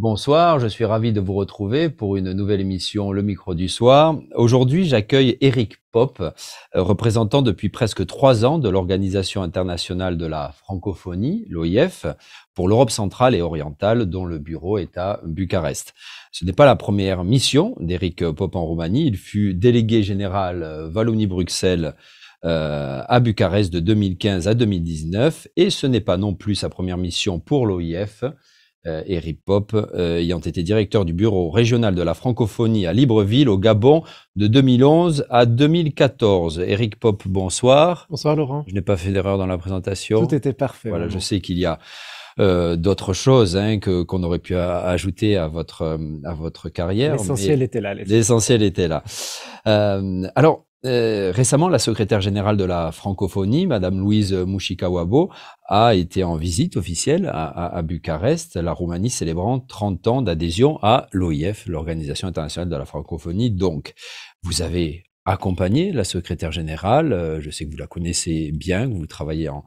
Bonsoir, je suis ravi de vous retrouver pour une nouvelle émission Le Micro du Soir. Aujourd'hui, j'accueille Eric Pop, euh, représentant depuis presque trois ans de l'Organisation internationale de la francophonie, l'OIF, pour l'Europe centrale et orientale, dont le bureau est à Bucarest. Ce n'est pas la première mission d'Eric Pop en Roumanie. Il fut délégué général euh, Wallonie-Bruxelles euh, à Bucarest de 2015 à 2019, et ce n'est pas non plus sa première mission pour l'OIF. Euh, Eric Pop, euh, ayant été directeur du bureau régional de la francophonie à Libreville, au Gabon, de 2011 à 2014. Eric Pop, bonsoir. Bonsoir Laurent. Je n'ai pas fait d'erreur dans la présentation. Tout était parfait. Voilà, je sais qu'il y a euh, d'autres choses hein, que qu'on aurait pu ajouter à votre à votre carrière. L'essentiel était là. L'essentiel était là. Euh, alors euh, récemment, la secrétaire générale de la francophonie, Madame Louise Mouchikawabo, a été en visite officielle à, à, Bucarest, la Roumanie célébrant 30 ans d'adhésion à l'OIF, l'Organisation internationale de la francophonie. Donc, vous avez accompagné la secrétaire générale, euh, je sais que vous la connaissez bien, que vous travaillez en,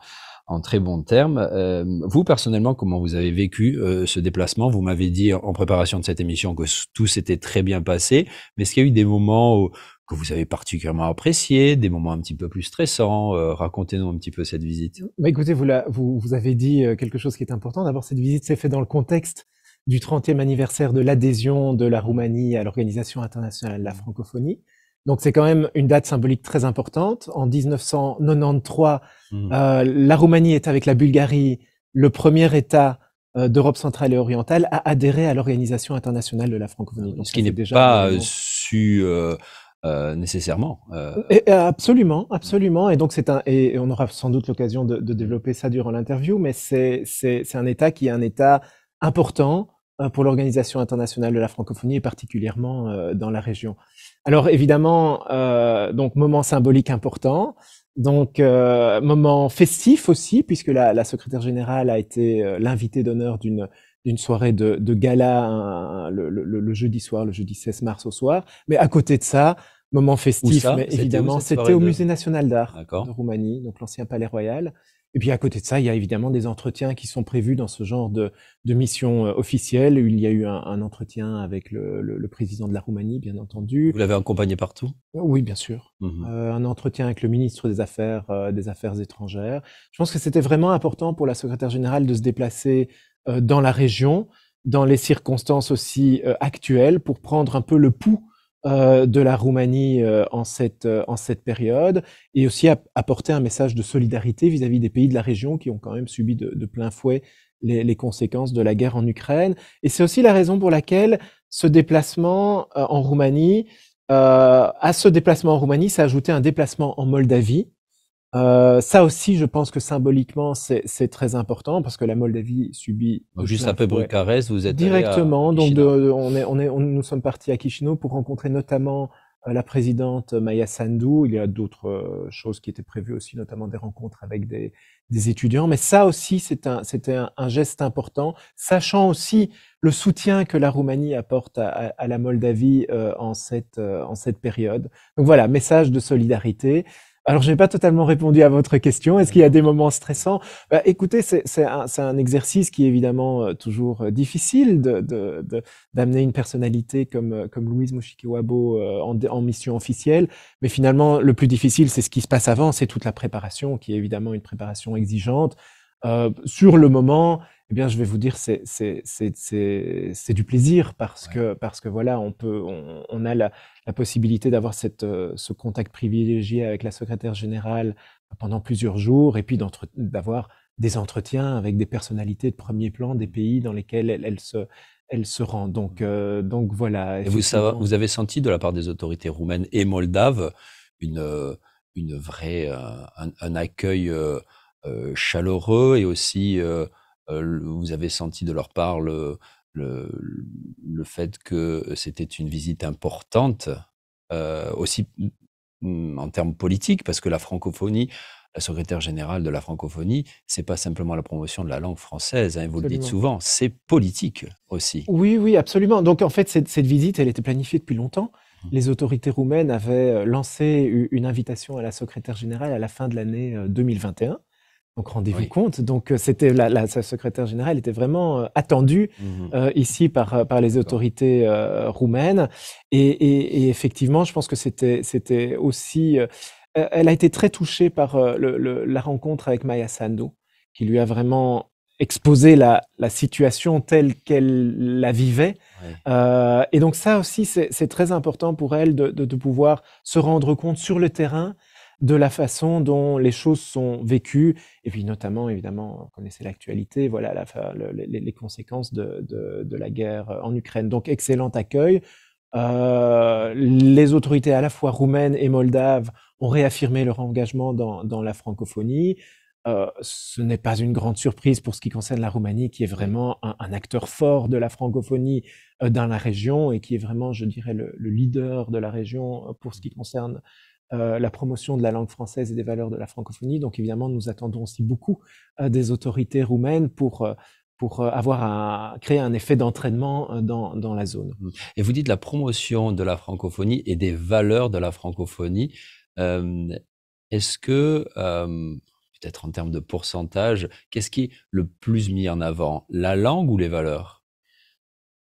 en très bons termes. Euh, vous, personnellement, comment vous avez vécu ce déplacement Vous m'avez dit en préparation de cette émission que tout s'était très bien passé, mais est-ce qu'il y a eu des moments où que vous avez particulièrement apprécié, des moments un petit peu plus stressants. Euh, racontez-nous un petit peu cette visite. Bah écoutez, vous, la, vous, vous, avez dit euh, quelque chose qui est important. D'abord, cette visite s'est faite dans le contexte du 30e anniversaire de l'adhésion de la Roumanie à l'Organisation internationale de la francophonie. Donc c'est quand même une date symbolique très importante. En 1993, hmm. euh, la Roumanie est avec la Bulgarie le premier État d'Europe centrale et orientale à adhérer à l'Organisation internationale de la francophonie. ce qui n'est pas su euh, nécessairement. Euh. Et, absolument, absolument. Et donc c'est un et on aura sans doute l'occasion de, développer ça durant l'interview, mais c'est c'est un État qui est un État important euh, pour l'organisation internationale de la francophonie et particulièrement dans la région. Alors évidemment, donc moment symbolique important, donc moment festif aussi puisque la, la secrétaire générale a été l'invitée d'honneur d'une d'une soirée de, de gala le, le, le, jeudi soir, le jeudi 16 mars au soir. Mais à côté de ça, moment festif, mais évidemment, c'était au Musée national d'art de Roumanie, donc l'ancien Palais Royal. Et puis à côté de ça, il y a évidemment des entretiens qui sont prévus dans ce genre de, de mission euh, officielle. Il y a eu un, un entretien avec le, le, président de la Roumanie, bien entendu. Vous l'avez accompagné partout Oui, bien sûr. Mhm. Euh, un entretien avec le ministre des Affaires, euh, des Affaires étrangères. Je pense que c'était vraiment important pour la secrétaire générale de se déplacer euh, dans la région, dans les circonstances aussi euh, actuelles, pour prendre un peu le pouls euh, de la Roumanie en, cette, en cette période, et aussi apporter un message de solidarité vis-à-vis des pays de la région qui ont quand même subi de, plein fouet les, conséquences de la guerre en Ukraine. Et c'est aussi la raison pour laquelle ce déplacement en Roumanie, à ce déplacement en Roumanie s'est ajouté un déplacement en Moldavie, euh, ça aussi, je pense que symboliquement, c'est très important parce que la Moldavie subit Juste un peu brucarès vous êtes directement. donc, on est, on est, nous sommes partis à Chisinau pour rencontrer notamment euh, la présidente Maya Sandu. Il y a d'autres euh, choses qui étaient prévues aussi, notamment des rencontres avec des, des étudiants. Mais ça aussi, c'est un, c'était un, geste important, sachant aussi le soutien que la Roumanie apporte à, à, à la Moldavie en cette, en cette période. Donc voilà, message de solidarité. Alors, je n'ai pas totalement répondu à votre question. Est-ce qu'il y a des moments stressants bah, Écoutez, c'est un, exercice qui est évidemment euh, toujours euh, difficile d'amener de, de, une personnalité comme, euh, comme Louise Mushikiwabo en, en, mission officielle. Mais finalement, le plus difficile, c'est ce qui se passe avant, c'est toute la préparation, qui est évidemment une préparation exigeante. Euh, sur le moment, eh bien, je vais vous dire, c'est du plaisir parce que parce que voilà, on peut, on, a la, possibilité d'avoir cette euh, ce contact privilégié avec la secrétaire générale pendant plusieurs jours et puis d'avoir des entretiens avec des personnalités de premier plan des pays dans lesquels elle, se elle se rend. Donc mmh. euh, donc voilà. vous vous avez senti de la part des autorités roumaines et moldaves une une vraie un, un accueil euh, chaleureux et aussi euh, euh, vous avez senti de leur part le, le, fait que c'était une visite importante aussi mm, mm, en termes politiques parce que la francophonie la secrétaire générale de la francophonie, c'est pas simplement la promotion de la langue française, hein, vous le dites souvent, c'est politique aussi. Oui, oui, absolument. Donc en fait, cette, cette visite, elle était planifiée depuis longtemps. Mmh. Les autorités roumaines avaient lancé une invitation à la secrétaire générale à la fin de l'année 2021. Donc rendez-vous compte. Donc euh, c'était la, sa secrétaire générale était vraiment euh, attendue mhm. euh, ici par les autorités roumaines et, effectivement je pense que c'était aussi elle a été très touchée par la rencontre avec Maya Sandu qui lui a vraiment exposé la, situation telle qu'elle la vivait. et donc ça aussi, c'est très important pour elle de pouvoir se rendre compte sur le terrain de la façon dont les choses sont vécues, et puis notamment, évidemment, vous connaissez l'actualité, voilà la, les, conséquences de, la guerre euh, en Ukraine. Donc, excellent accueil. Euh, les autorités à la fois roumaines et moldaves ont réaffirmé leur engagement dans, la francophonie. Euh, ce n'est pas une grande surprise pour ce qui concerne la Roumanie, qui est vraiment un, acteur fort de la francophonie dans la région et qui est vraiment, je dirais, le leader de la région pour ce qui concerne euh, la promotion de la langue française et des valeurs de la francophonie. Donc évidemment, nous attendons aussi beaucoup euh, des autorités roumaines pour... Euh, pour avoir un, créer un effet d'entraînement dans, la zone. Mmh. Et vous dites la promotion de la francophonie et des valeurs de la francophonie. Est-ce que peut-être en termes de pourcentage, qu'est-ce qui est le plus mis en avant La langue ou les valeurs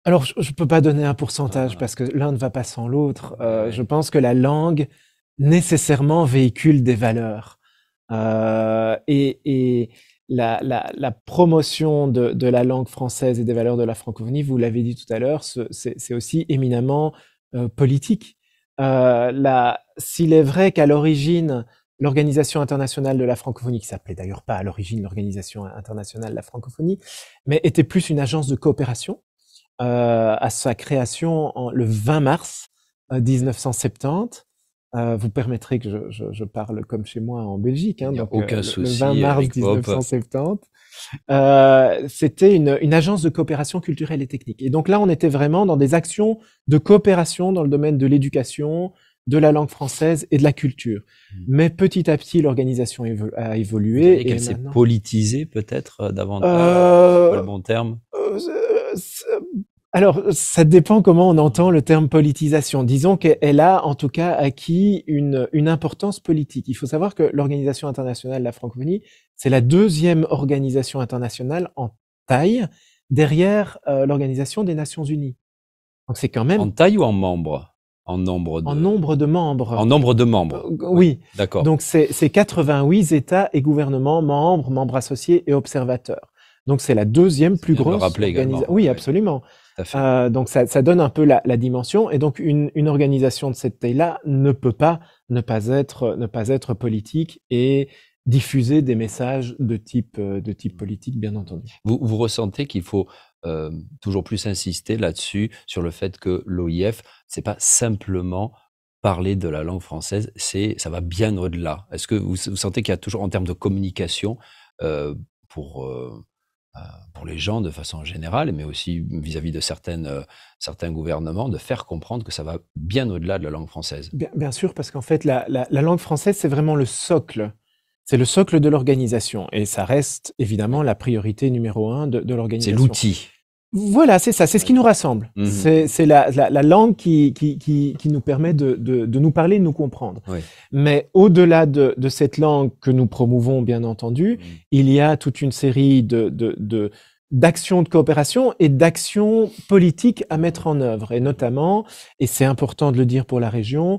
Alors, je ne peux pas donner un pourcentage ah. parce que l'un ne va pas sans l'autre. je pense que la langue nécessairement véhicule des valeurs. Euh, et, et la, la, la, promotion de, de, la langue française et des valeurs de la francophonie, vous l'avez dit tout à l'heure, c'est aussi éminemment euh, politique. Euh, S'il est vrai qu'à l'origine, l'Organisation internationale de la francophonie, qui s'appelait d'ailleurs pas à l'origine l'Organisation internationale de la francophonie, mais était plus une agence de coopération, euh, à sa création en, le 20 mars 1970, euh, euh, vous permettrez que je, je, je, parle comme chez moi en Belgique, hein, donc, aucun euh, souci, le 20 mars 1970. Euh, c'était une, une, agence de coopération culturelle et technique. Et donc là, on était vraiment dans des actions de coopération dans le domaine de l'éducation, de la langue française et de la culture. Hmm. Mais petit à petit, l'organisation a évolué. Et qu'elle s'est politisée peut-être euh, davantage, pas le bon terme alors, ça dépend comment on entend le terme politisation. Disons qu'elle a en tout cas acquis une, une, importance politique. Il faut savoir que l'Organisation internationale de la francophonie, c'est la deuxième organisation internationale en taille derrière euh, l'Organisation des Nations Unies. Donc c'est quand même... En taille ou en membres en nombre, de... en nombre de membres. En nombre de membres. Euh, oui. D'accord. Donc c'est 88 États et gouvernements membres, membres associés et observateurs. Donc c'est la deuxième plus grosse. organisation. Oui, absolument. Euh, donc ça, donne un peu la, dimension. Et donc une, organisation de cette taille-là ne peut pas ne pas être, ne pas être politique et diffuser des messages de type, euh, de type politique, bien entendu. Vous, ressentez qu'il faut euh, toujours plus insister là-dessus, sur le fait que l'OIF, c'est pas simplement parler de la langue française, c'est ça va bien au-delà. Est-ce que vous, vous sentez qu'il y a toujours, en termes de communication, pour euh, pour les gens de façon générale, mais aussi vis-à-vis de certaines, euh, certains gouvernements, de faire comprendre que ça va bien au-delà de la langue française. Bien, sûr, parce qu'en fait, la, la, la, langue française, c'est vraiment le socle. C'est le socle de l'organisation et ça reste évidemment la priorité numéro un de, de l'organisation. C'est l'outil. Voilà, c'est ça, c'est ce qui nous rassemble. Mhm. C'est la, langue qui, qui, nous permet de, nous parler, de nous comprendre. Mais au-delà de, cette langue que nous promouvons, bien entendu, mhm. il y a toute une série de, d'actions de coopération et d'actions politiques à mettre en œuvre. Et notamment, et c'est important de le dire pour la région,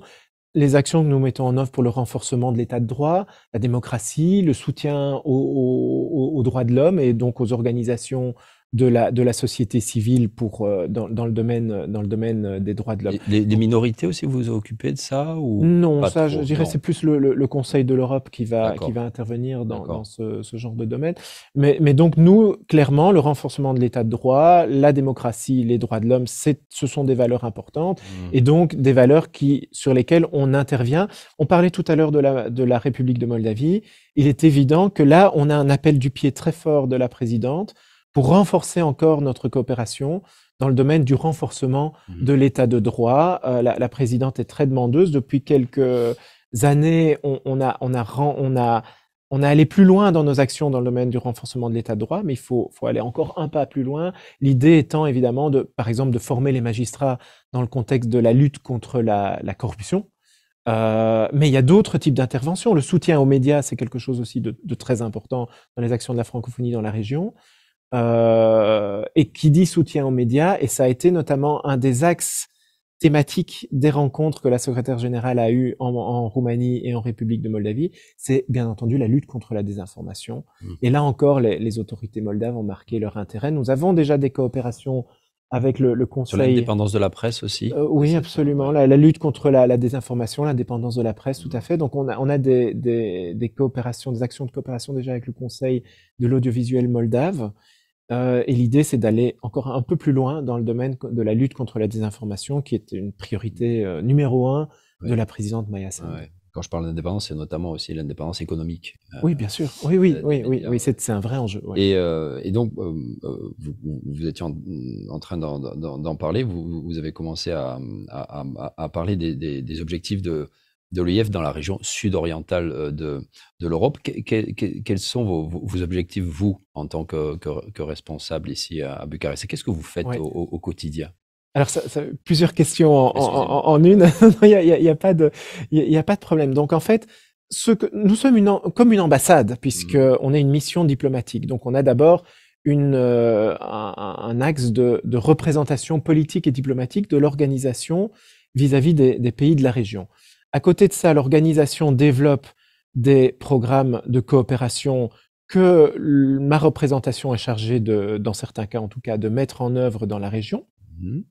les actions que nous mettons en œuvre pour le renforcement de l'état de droit, la démocratie, le soutien aux, aux droits de l'homme et donc aux organisations de la, de la société civile pour, euh, dans, dans le domaine, dans le domaine euh, des droits de l'homme. Les, minorités aussi, vous vous occupez de ça ou Non, ça, je dirais, c'est plus le, le, Conseil de l'Europe qui va, qui va intervenir dans, dans ce, ce, genre de domaine. Mais, mais donc, nous, clairement, le renforcement de l'état de droit, la démocratie, les droits de l'homme, c'est ce sont des valeurs importantes hmm. et donc des valeurs qui, sur lesquelles on intervient. On parlait tout à l'heure de la, de la République de Moldavie. Il est évident que là, on a un appel du pied très fort de la présidente pour renforcer encore notre coopération dans le domaine du renforcement mhm. de l'état de droit. Euh, la, la, présidente est très demandeuse. Depuis quelques années, on, on, a, on, a, on, a, on a allé plus loin dans nos actions dans le domaine du renforcement de l'état de droit, mais il faut, faut aller encore un pas plus loin. L'idée étant évidemment, de, par exemple, de former les magistrats dans le contexte de la lutte contre la, la corruption. Euh, mais il y a d'autres types d'interventions. Le soutien aux médias, c'est quelque chose aussi de, de, très important dans les actions de la francophonie dans la région. Euh, et qui dit soutien aux médias. Et ça a été notamment un des axes thématiques des rencontres que la secrétaire générale a eues en, Roumanie et en République de Moldavie, c'est bien entendu la lutte contre la désinformation. Mmh. Et là encore, les, autorités moldaves ont marqué leur intérêt. Nous avons déjà des coopérations avec le, Conseil. Sur l'indépendance de la presse aussi. Euh, oui, absolument. La, lutte contre la, désinformation, l'indépendance de la presse, tout mmh. à fait. Donc on a, des, des, coopérations, des actions de coopération déjà avec le Conseil de l'audiovisuel moldave. Euh, et l'idée, c'est d'aller encore un peu plus loin dans le domaine de la lutte contre la désinformation, qui est une priorité euh, numéro un de la présidente Maya Quand je parle d'indépendance, c'est notamment aussi l'indépendance économique. Euh, oui, bien sûr. Oui, oui, oui, oui, c'est un vrai enjeu. Et, donc, vous, étiez en, train d'en parler, vous, avez commencé à, parler des objectifs de, de l'OIF dans la région sud-orientale euh, de, de l'Europe. quels sont vos, objectifs, vous, en tant que, responsable ici à, Bucarest Qu'est-ce que vous faites au, quotidien alors, plusieurs questions en, une. Il n'y a, y pas de, y a, pas de problème. Donc, en fait, nous sommes comme une ambassade, puisqu'on mmh. on a une mission diplomatique. Donc, on a d'abord une, euh, un, axe de, représentation politique et diplomatique de l'organisation vis-à-vis des, pays de la région. À côté de ça, l'organisation développe des programmes de coopération que ma représentation est chargée de, dans certains cas en tout cas, de mettre en œuvre dans la région. Mmh.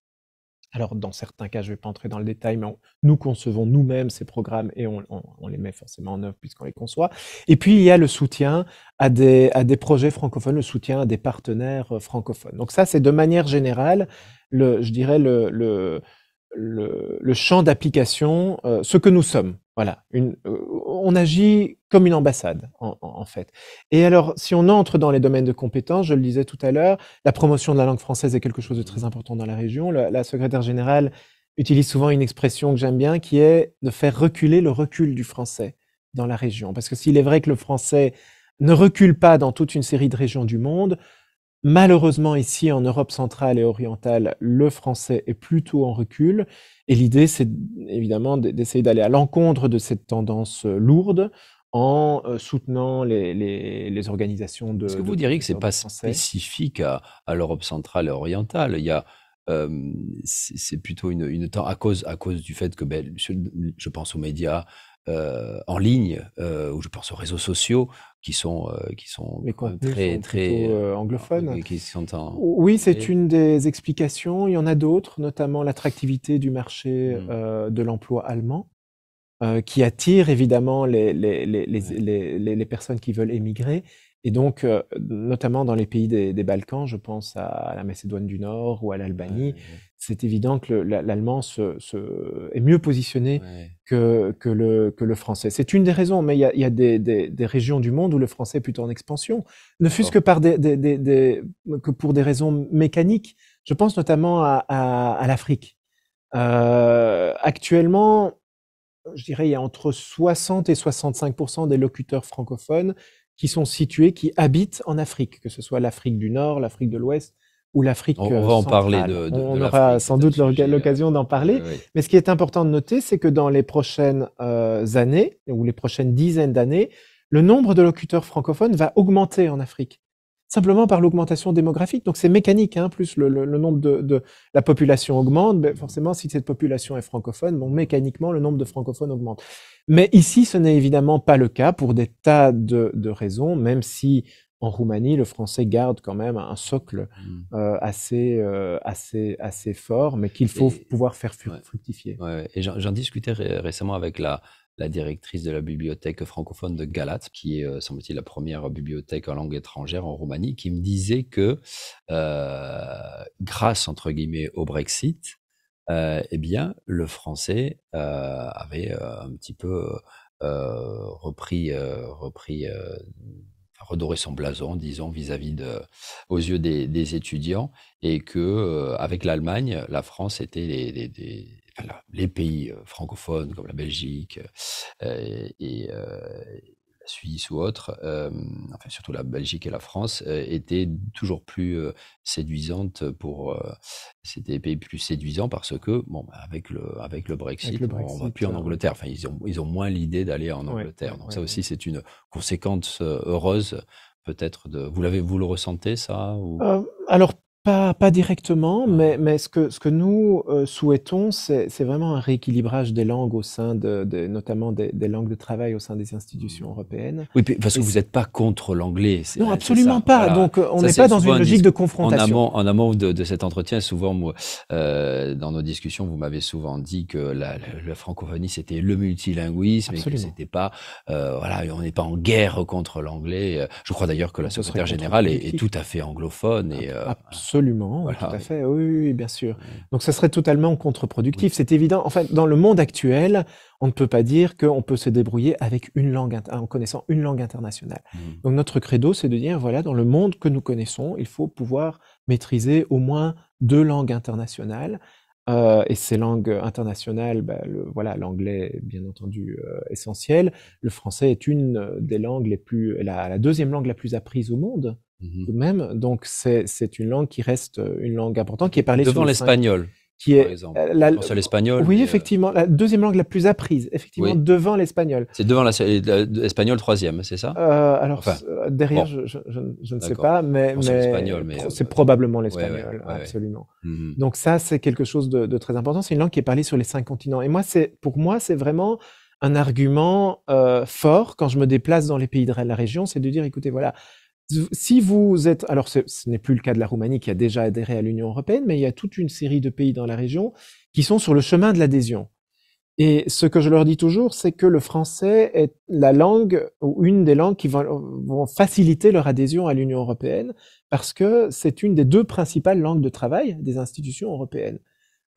Alors, dans certains cas, je ne vais pas entrer dans le détail, mais nous concevons nous-mêmes ces programmes et on, les met forcément en œuvre puisqu'on les conçoit. Et puis, il y a le soutien à des, à des projets francophones, le soutien à des partenaires euh, francophones. Donc ça, c'est de manière générale, je dirais, le le, champ d'application, euh, ce que nous sommes. Voilà, euh, on agit comme une ambassade, en, fait. Et alors, si on entre dans les domaines de compétences, je le disais tout à l'heure, la promotion de la langue française est quelque chose de très mmh. important dans la région. la secrétaire générale utilise souvent une expression que j'aime bien, qui est de faire reculer le recul du français dans la région. Parce que s'il est vrai que le français ne recule pas dans toute une série de régions du monde, Malheureusement, ici, en Europe centrale et orientale, le français est plutôt en recul. Et l'idée, c'est évidemment d'essayer d'aller à l'encontre de cette tendance euh, lourde en euh, soutenant les, organisations de. Est-ce que vous diriez que ce n'est pas spécifique à, l'Europe centrale et orientale Il y a. Euh, c'est plutôt une, une à cause à cause du fait que ben, je pense aux médias en ligne ou je pense aux réseaux sociaux qui sont euh, qui sont très très euh, euh, anglophones. qui sont en... Oui, c'est une des explications. Il y en a d'autres, notamment l'attractivité du marché mmh. de l'emploi allemand, qui attire évidemment les les, les, les les, personnes qui veulent émigrer. Et donc, notamment dans les pays des, des Balkans, je pense à la Macédoine du Nord ou à l'Albanie, c'est évident que l'allemand se, est mieux positionné que, que, le, français. C'est une des raisons, mais il y a, des, régions du monde où le français est plutôt en expansion, ne fût-ce que, des, que pour des raisons mécaniques. Je pense notamment à, l'Afrique. Euh, actuellement, je dirais, il y a entre 60 et 65 des locuteurs francophones qui sont situés, qui habitent en Afrique, que ce soit l'Afrique du Nord, l'Afrique de l'Ouest, ou l'Afrique On euh, va en parler. On aura sans doute l'occasion d'en parler. Mais ce qui est important de noter, c'est que dans les prochaines euh, années, ou les prochaines dizaines d'années, le nombre de locuteurs francophones va augmenter en Afrique. Simplement par l'augmentation démographique. Donc c'est mécanique, hein, plus le, nombre de, la population augmente, ben forcément si cette population est francophone, bon, mécaniquement le nombre de francophones augmente. Mais ici, ce n'est évidemment pas le cas pour des tas de, de raisons, même si en Roumanie, le français garde quand même un socle mmh. euh, assez, euh, assez, assez fort, mais qu'il faut pouvoir faire fructifier. et j'en discutais récemment avec la, directrice de la bibliothèque francophone de Galate, qui est, euh, semble-t-il, la première bibliothèque en langue étrangère en Roumanie, qui me disait que, grâce, entre guillemets, au Brexit, eh bien, le français avait un petit peu repris, repris redorer son blason, disons, vis-à-vis de, aux yeux des, étudiants, et que euh, avec l'Allemagne, la France était les, les, pays euh, francophones comme la Belgique euh, et, Suisse ou autre, euh, enfin surtout la Belgique et la France, euh, étaient toujours plus euh, séduisantes pour. C'était des pays plus séduisants parce que, bon, bah, avec le, avec le Brexit, avec le Brexit on ne va plus en Angleterre. Enfin, ils ont, ils ont moins l'idée d'aller en Angleterre. Donc, ça aussi, c'est une conséquence heureuse, peut-être. de Vous, l'avez, vous le ressentez, ça ou... Alors, pas, pas directement, mais, mais ce que, ce que nous euh, souhaitons, c'est vraiment un rééquilibrage des langues au sein de, de- notamment des, des langues de travail au sein des institutions mmh. européennes. Oui, parce que vous n'êtes pas contre l'anglais. Non, absolument pas. Donc, euh, on n'est pas dans une logique de En confrontation. amont, en amont de, de cet entretien, souvent, euh, dans nos discussions, vous m'avez souvent dit que la, la- francophonie, c'était le multilinguisme et que c'était pas, voilà, on n'est pas en guerre contre l'anglais. Je crois d'ailleurs que la secrétaire générale est, tout à fait anglophone et, Absolument, tout à fait, oui, bien sûr. Donc ça serait totalement contre-productif, c'est évident. En fait, dans le monde actuel, on ne peut pas dire qu'on peut se débrouiller avec une langue, en connaissant une langue internationale. Mmh. Donc notre credo, c'est de dire, voilà, dans le monde que nous connaissons, il faut pouvoir maîtriser au moins deux langues internationales. Euh, et ces langues internationales, bah, voilà, l'anglais est bien entendu euh, essentiel. Le français est une euh, des langues les plus, la deuxième langue la plus apprise au monde. Mmh même, donc c'est une langue qui reste euh, une langue importante, qui est parlée devant l'espagnol. Qui est euh, l'espagnol. Oui, euh, effectivement, la deuxième langue la plus apprise, effectivement, devant l'espagnol. C'est devant l'espagnol la... troisième, c'est ça Alors derrière, je, ne sais pas, mais, mais c'est probablement l'espagnol, absolument. Mmh donc ça, c'est quelque chose de, très important. C'est une langue qui est parlée sur les cinq continents. Et moi, c'est pour moi, c'est vraiment un argument fort quand je me déplace dans les pays de la région, c'est de dire, écoutez, voilà si vous êtes, alors ce, n'est plus le cas de la Roumanie qui a déjà adhéré à l'Union européenne, mais il y a toute une série de pays dans la région qui sont sur le chemin de l'adhésion. Et ce que je leur dis toujours, c'est que le français est la langue ou une des langues qui vont faciliter leur adhésion à l'Union européenne parce que c'est une des deux principales langues de travail des institutions européennes.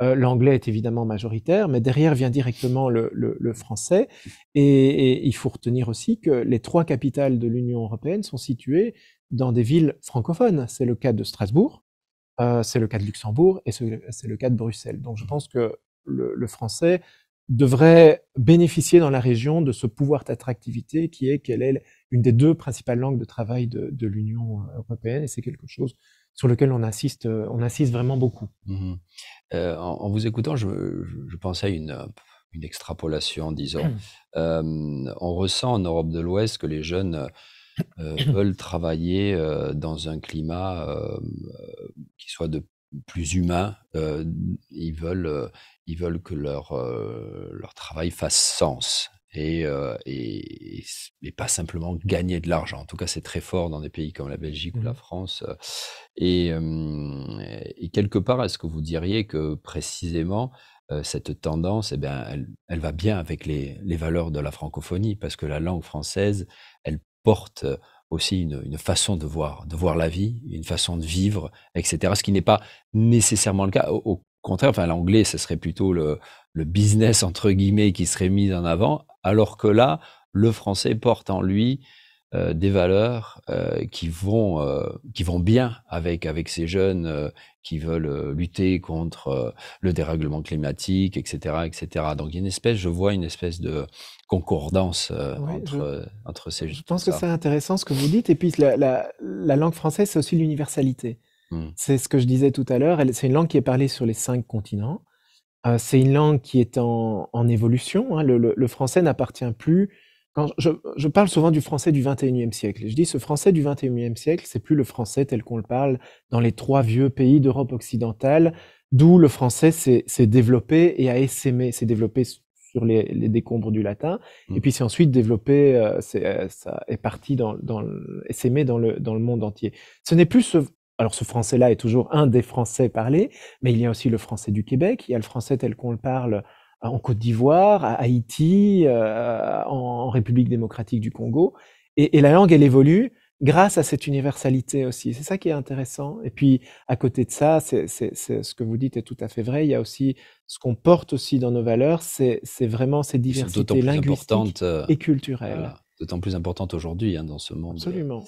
Euh, l'anglais est évidemment majoritaire, mais derrière vient directement le, le, le français. Et, il faut retenir aussi que les trois capitales de l'Union européenne sont situées dans des villes francophones. C'est le cas de Strasbourg, euh, c'est le cas de Luxembourg et c'est le cas de Bruxelles. Donc je pense que le, le français devrait bénéficier dans la région de ce pouvoir d'attractivité qui est qu'elle est une des deux principales langues de travail de, de l'Union européenne et c'est quelque chose sur lequel on assiste, euh, on vraiment beaucoup. Mhm. Euh, en, vous écoutant, je, pensais à une, extrapolation, disons. Euh, on ressent en Europe de l'Ouest que les jeunes veulent travailler dans un climat qui soit de plus humain. ils, veulent, ils veulent que leur travail fasse sens et, euh, et, pas simplement gagner de l'argent. En tout cas, c'est très fort dans des pays comme la Belgique ou la mmh. France. Euh, et, quelque part, est-ce que vous diriez que précisément euh, cette tendance, eh elle, va bien avec les, les, valeurs de la francophonie, parce que la langue française, elle porte aussi une, une, façon de voir, de voir la vie, une façon de vivre, etc. Ce qui n'est pas nécessairement le cas. Au, contraire, enfin, l'anglais, ce serait plutôt le, le, business, entre guillemets, qui serait mis en avant, alors que là, le français porte en lui euh, des valeurs euh, qui, vont, euh, qui vont bien avec, avec ces jeunes qui veulent lutter contre le dérèglement climatique, etc., etc. Donc il y une espèce, je vois une espèce de concordance entre, ces entre ces Je pense que c'est intéressant ce que vous dites. Et puis la, langue française, c'est aussi l'universalité. Mmh. C'est ce que je disais tout à l'heure. C'est une langue qui est parlée sur les cinq continents. Euh, c'est une langue qui est en, en évolution. Hein. Le, français n'appartient plus. Quand je, je, parle souvent du français du 21e siècle. Et je dis ce français du 21e siècle, c'est plus le français tel qu'on le parle dans les trois vieux pays d'Europe occidentale, d'où le français s'est développé et a essaimé, s'est développé sur les, les, décombres du latin. Mmh. Et puis c'est ensuite développé, euh, euh, ça est parti dans, dans, essaimé dans le, dans le monde entier. Ce n'est plus ce, alors ce français-là est toujours un des français parlés, mais il y a aussi le français du Québec, il y a le français tel qu'on le parle euh, en Côte d'Ivoire, à Haïti, euh, en République démocratique du Congo. Et, la langue, elle évolue grâce à cette universalité aussi. C'est ça qui est intéressant. Et puis, à côté de ça, c'est, ce que vous dites est tout à fait vrai. Il y a aussi ce qu'on porte aussi dans nos valeurs, c'est, vraiment ces diversité linguistique et culturelle, d'autant plus importante euh, aujourd'hui hein, dans ce monde. Absolument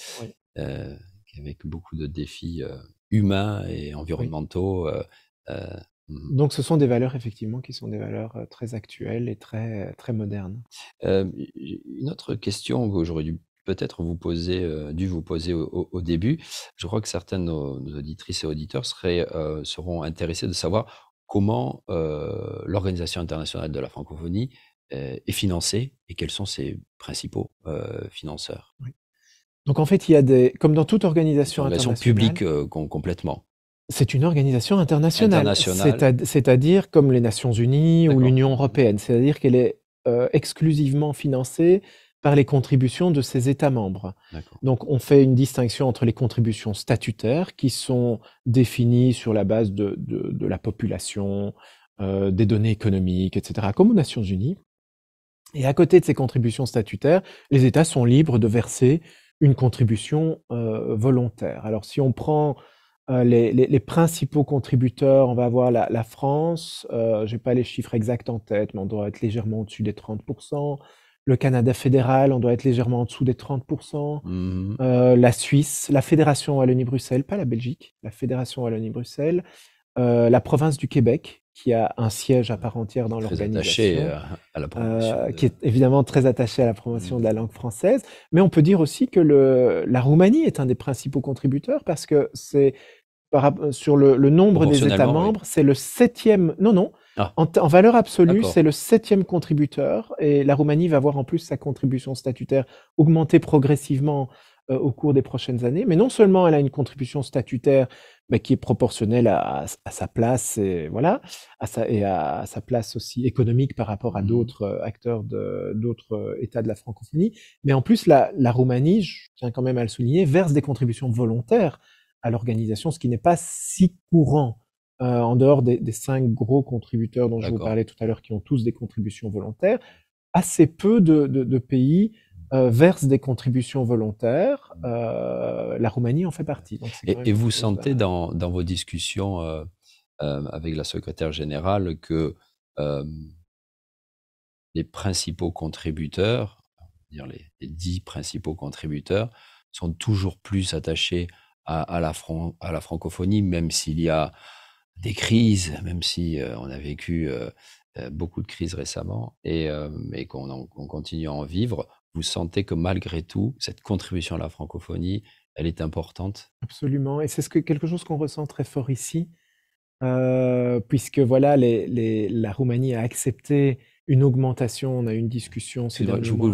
avec beaucoup de défis euh, humains et environnementaux. Euh, euh, mm. Donc ce sont des valeurs effectivement qui sont des valeurs très actuelles et très, très modernes. une autre question que j'aurais peut-être vous poser, dû vous poser au, début, je crois que certaines de nos, auditrices et auditeurs seraient, seront intéressés de savoir comment l'Organisation internationale de la francophonie est financée et quels sont ses principaux financeurs. Donc en fait, il y a des, comme dans toute organisation, organisation publique euh, complètement. C'est une organisation internationale, c'est-à-dire comme les Nations Unies ou l'Union européenne, c'est-à-dire qu'elle est, euh, exclusivement financée par les contributions de ses États membres. Donc on fait une distinction entre les contributions statutaires qui sont définies sur la base de, la population, euh, des données économiques, etc., comme aux Nations Unies. Et à côté de ces contributions statutaires, les États sont libres de verser une contribution euh, volontaire. Alors si on prend euh, les, les, les, principaux contributeurs, on va avoir la, France, euh, je n'ai pas les chiffres exacts en tête, mais on doit être légèrement au-dessus des 30%. Le Canada fédéral, on doit être légèrement en dessous des 30%. Mmh euh, la Suisse, la Fédération Wallonie-Bruxelles, pas la Belgique, la Fédération Wallonie-Bruxelles, euh, la province du Québec, qui a un siège à part entière dans l'organisation, euh, euh, qui est évidemment très attaché à la promotion de la langue française. Mais on peut dire aussi que le, la Roumanie est un des principaux contributeurs parce que c'est sur le, nombre des États membres, c'est le septième. Non, non. Ah. En, en, valeur absolue, c'est le septième contributeur et la Roumanie va voir en plus sa contribution statutaire augmenter progressivement euh, au cours des prochaines années. Mais non seulement elle a une contribution statutaire bah, qui est proportionnelle à, sa place et voilà à sa, et à, sa place aussi économique par rapport à mmh. d'autres euh, acteurs d'autres euh, États de la francophonie. Mais en plus, la, Roumanie, je tiens quand même à le souligner, verse des contributions volontaires à l'organisation, ce qui n'est pas si courant. en dehors des, cinq gros contributeurs dont je vous parlais tout à l'heure, qui ont tous des contributions volontaires, assez peu de, de, de pays versent euh, verse des contributions volontaires. Mmh. Euh, la Roumanie en fait partie. et, vous sentez dans, vos discussions euh, avec la secrétaire générale que les principaux contributeurs, dire les, dix principaux contributeurs, sont toujours plus attachés à, la, francophonie, même s'il y a des crises, même si on a vécu beaucoup de crises récemment et, et qu'on continue à en vivre, vous sentez que malgré tout, cette contribution à la francophonie, elle est importante Absolument, et c'est quelque chose qu'on ressent très fort ici, euh, puisque voilà, les, la Roumanie a accepté une augmentation, on a eu une discussion.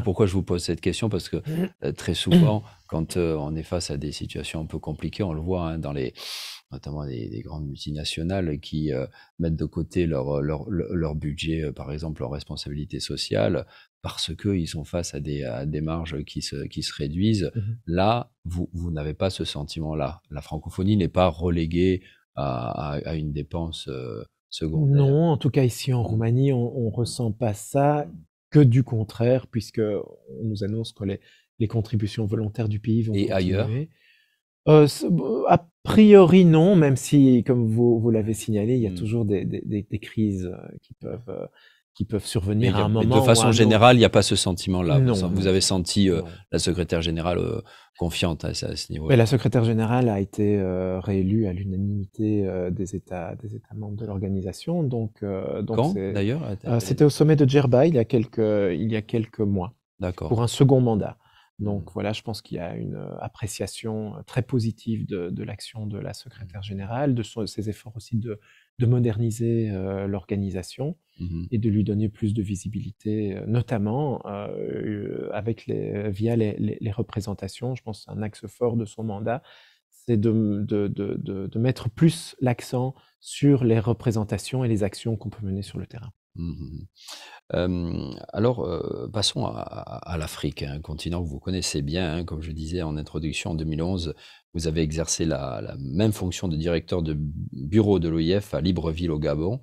pourquoi je vous pose cette question Parce que euh, très souvent, quand euh, on est face à des situations un peu compliquées, on le voit hein, dans les, notamment des, grandes multinationales qui mettent de côté leur, leur budget, par exemple, leur responsabilité sociale, parce qu'ils sont face à des, marges qui se, qui se réduisent. Mhm. Là, vous, vous n'avez pas ce sentiment-là. La francophonie n'est pas reléguée à, une dépense euh, secondaire. Non, en tout cas ici en Roumanie, on ne ressent pas ça que du contraire, puisque on nous annonce que les, les contributions volontaires du pays vont Et ailleurs euh, A priori non, même si, comme vous, vous l'avez signalé, il y a hmm. toujours des, crises euh, qui peuvent qui peuvent survenir à un moment. De façon générale, il n'y a pas ce sentiment-là. Vous, avez senti euh, la secrétaire générale euh, confiante à, ce niveau. -là. la secrétaire générale a été euh, réélue à l'unanimité des États, des États membres de l'organisation. Donc, donc, quand d'ailleurs C'était au sommet de Djerba il y a quelques, il y a quelques mois. Pour un second mandat. Donc mmh. voilà, je pense qu'il y a une appréciation très positive de, l'action de la secrétaire mmh. générale, de ses efforts aussi de de moderniser euh, l'organisation mmh et de lui donner plus de visibilité, euh, notamment euh, avec les, via les, représentations. Je pense un axe fort de son mandat, c'est de, de mettre plus l'accent sur les représentations et les actions qu'on peut mener sur le terrain. Mmh, mmh, mmh. alors, passons à, l'Afrique, hein, un continent que vous connaissez bien. Hein. comme je disais en introduction, en 2011, vous avez exercé la, même fonction de directeur de bureau de l'OIF à Libreville au Gabon.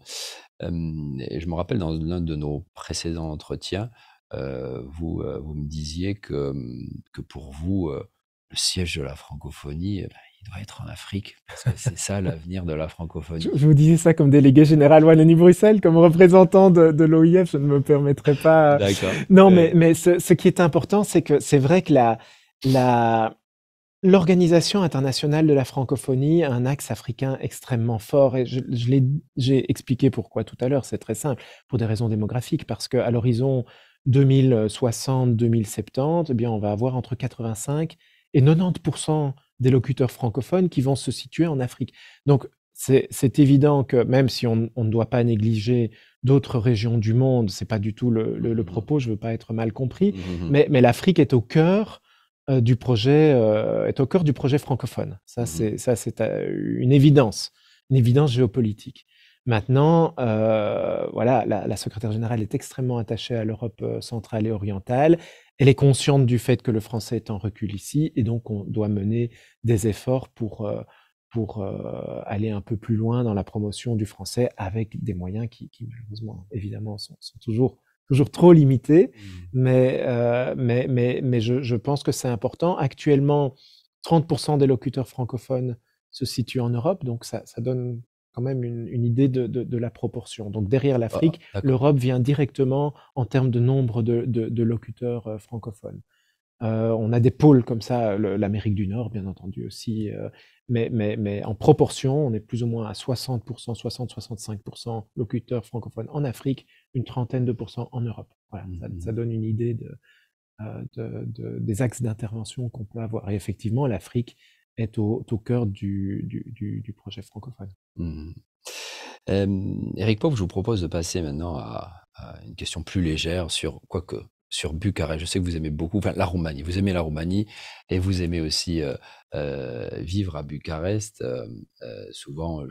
et je me rappelle dans l'un de nos précédents entretiens, vous, vous me disiez que, que pour vous, le siège de la francophonie, eh ben, il doit être en Afrique, parce que c'est ça l'avenir de la francophonie. Je, vous disais ça comme délégué général Wallonie-Bruxelles, comme représentant de, l'OIF, je ne me permettrai pas. D'accord. Non, mais, mais ce, qui est important, c'est que c'est vrai que la, l'Organisation internationale de la francophonie a un axe africain extrêmement fort et je, l'ai, j'ai expliqué pourquoi tout à l'heure, c'est très simple, pour des raisons démographiques, parce qu'à l'horizon 2060-2070, eh bien on va avoir entre 85 et 90% des locuteurs francophones qui vont se situer en Afrique. Donc, c'est évident que même si on, ne doit pas négliger d'autres régions du monde, c'est pas du tout le, mmh propos, je veux pas être mal compris, mmh mmh mais, l'Afrique est au cœur euh, du projet euh, est au cœur du projet francophone. Ça, c'est euh, une évidence, une évidence géopolitique. Maintenant, euh, voilà, la, la, secrétaire générale est extrêmement attachée à l'Europe euh, centrale et orientale. Elle est consciente du fait que le français est en recul ici, et donc on doit mener des efforts pour, euh, pour euh, aller un peu plus loin dans la promotion du français avec des moyens qui, qui malheureusement, évidemment, sont, toujours toujours trop limités. Mmh. mais, mais, mais, mais je, je pense que c'est important. Actuellement, 30% des locuteurs francophones se situent en Europe, donc ça, ça donne quand même une, idée de, la proportion. Donc derrière ah, l'Afrique, l'Europe vient directement en termes de nombre de, locuteurs euh, francophones. Euh, on a des pôles comme ça, l'Amérique du Nord, bien entendu aussi, euh, mais, en proportion, on est plus ou moins à 60%, 60-65% locuteurs francophones en Afrique, une trentaine de pourcents en Europe. Voilà, ça, mmh donne une idée de, des axes d'intervention qu'on peut avoir. Et effectivement, l'Afrique est au, cœur du, du, projet francophone. Mmh. Eric Pop, je vous propose de passer maintenant à, une question plus légère sur quoi que sur Bucarest. Je sais que vous aimez beaucoup la Roumanie. Vous aimez la Roumanie et vous aimez aussi euh, euh, vivre à Bucarest. Euh, souvent,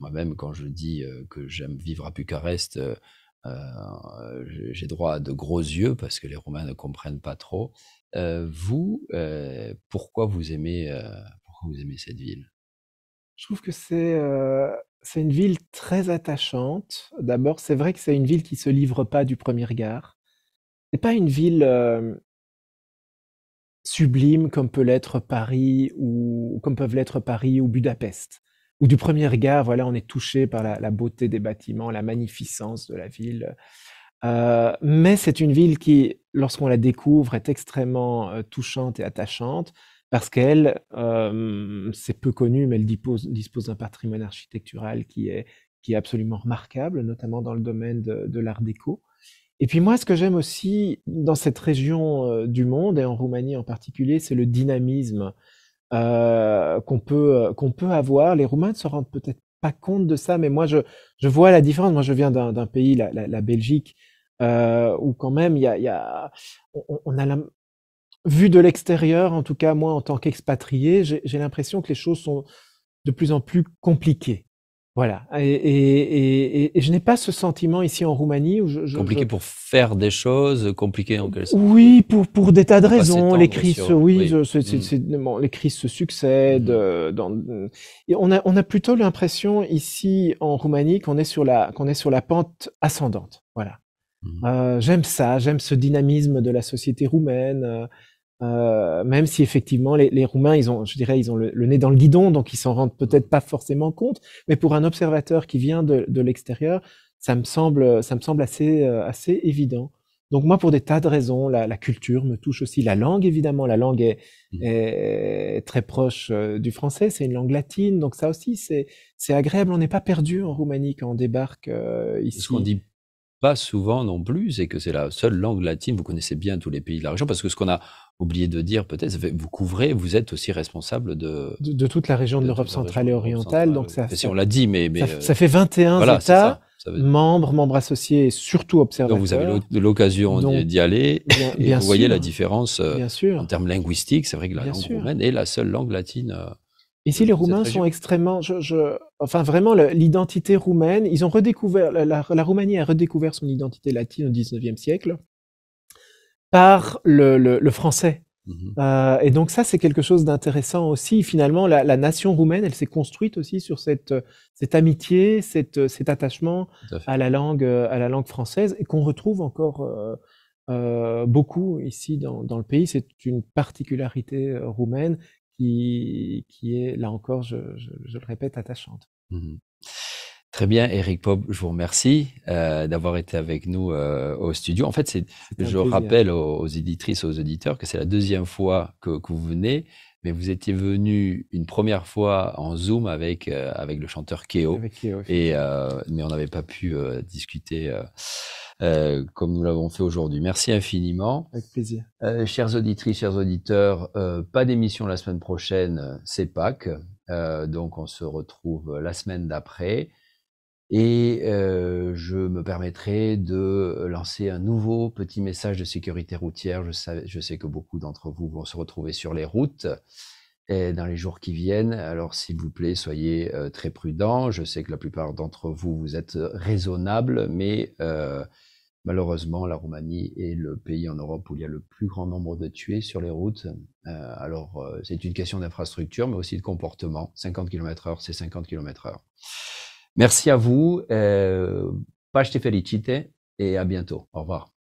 moi-même, quand je dis que j'aime vivre à Bucarest, j'ai droit à de gros yeux parce que les Roumains ne comprennent pas trop. Euh, vous, euh, pourquoi vous aimez, euh, pourquoi vous aimez cette ville Je trouve que c'est c'est une ville très attachante. D'abord, c'est vrai que c'est une ville qui ne se livre pas du premier regard. n'est pas une ville sublime comme peut l'être Paris ou comme peuvent l'être Paris ou Budapest. Ou du premier regard, voilà, on est touché par la, beauté des bâtiments, la magnificence de la ville. Euh, mais c'est une ville qui, lorsqu'on la découvre, est extrêmement euh, touchante et attachante parce qu'elle, euh, c'est peu connu, mais elle dispose, dispose d'un patrimoine architectural qui est, qui est absolument remarquable, notamment dans le domaine de, l'art déco. Et puis moi, ce que j'aime aussi dans cette région du monde, et en Roumanie en particulier, c'est le dynamisme qu'on peut, qu'on peut avoir. Les Roumains ne se rendent peut-être pas compte de ça, mais moi, je, je vois la différence. Moi, je viens d'un pays, la Belgique, euh, ou quand même, il a, on, a la, vu de l'extérieur, en tout cas moi en tant qu'expatrié, j'ai l'impression que les choses sont de plus en plus compliquées. Voilà. Et, je n'ai pas ce sentiment ici en Roumanie. Où je, compliqué pour faire des choses, compliqué en quelque sorte. Oui, pour, pour des tas de raisons. Les crises, oui, mmh. les crises se succèdent. Mmh. Euh, dans... on, a, on a plutôt l'impression ici en Roumanie qu'on est, sur la qu'on est sur la pente ascendante. Voilà. Euh, j'aime ça, j'aime ce dynamisme de la société roumaine, euh, euh, même si effectivement les, les, Roumains, ils ont, je dirais, ils ont le, nez dans le guidon, donc ils s'en rendent peut-être pas forcément compte. Mais pour un observateur qui vient de, de l'extérieur, ça me semble, ça me semble assez, euh, assez évident. Donc moi, pour des tas de raisons, la, la, culture me touche aussi. La langue, évidemment, la langue est, mmh. très proche euh, du français, c'est une langue latine, donc ça aussi, c'est agréable. On n'est pas perdu en Roumanie quand on débarque euh, ici. qu'on dit souvent non plus, et que c'est la seule langue latine. Vous connaissez bien tous les pays de la région, parce que ce qu'on a oublié de dire peut-être, vous couvrez, vous êtes aussi responsable de... De, toute la région de, l'Europe centrale et orientale. donc ça, si on l'a dit, mais... mais ça, fait 21 euh, États, membres, membres associés surtout observateurs. Donc vous avez l'occasion d'y aller, bien, et vous voyez la différence euh, en termes linguistiques. C'est vrai que la langue est la seule langue latine. Euh, Ici, les Roumains sont extrêmement, je, enfin vraiment l'identité roumaine. Ils ont redécouvert la, Roumanie a redécouvert son identité latine au 19e siècle par le, français. Mmh euh, et donc ça, c'est quelque chose d'intéressant aussi. Finalement, la, nation roumaine, elle s'est construite aussi sur cette, cette amitié, cet attachement à, la langue, à la langue française, et qu'on retrouve encore euh, euh, beaucoup ici dans, dans le pays. C'est une particularité roumaine qui, qui est, là encore, je, je, je le répète, attachante. Mmh Très bien, Eric Paub, je vous remercie euh, d'avoir été avec nous euh, au studio. En fait, je rappelle aux, aux, éditrices, aux auditeurs que c'est la deuxième fois que, que vous venez mais vous étiez venu une première fois en Zoom avec, euh, le chanteur Keo. Avec euh, mais on n'avait pas pu euh, discuter comme nous l'avons fait aujourd'hui. Merci infiniment. Avec plaisir. chères auditrices, chers auditeurs, pas d'émission la semaine prochaine, c'est Pâques. donc on se retrouve la semaine d'après. Et euh, je me permettrai de lancer un nouveau petit message de sécurité routière. Je sais, je sais que beaucoup d'entre vous vont se retrouver sur les routes et dans les jours qui viennent. Alors s'il vous plaît, soyez euh, très prudents. Je sais que la plupart d'entre vous, vous êtes euh, raisonnables, mais malheureusement, la Roumanie est le pays en Europe où il y a le plus grand nombre de tués sur les routes. alors c'est une question d'infrastructure, mais aussi de comportement. 50 km/h, c'est 50 km/h. Merci à vous. Euh, pas je te félicite et à bientôt. Au revoir.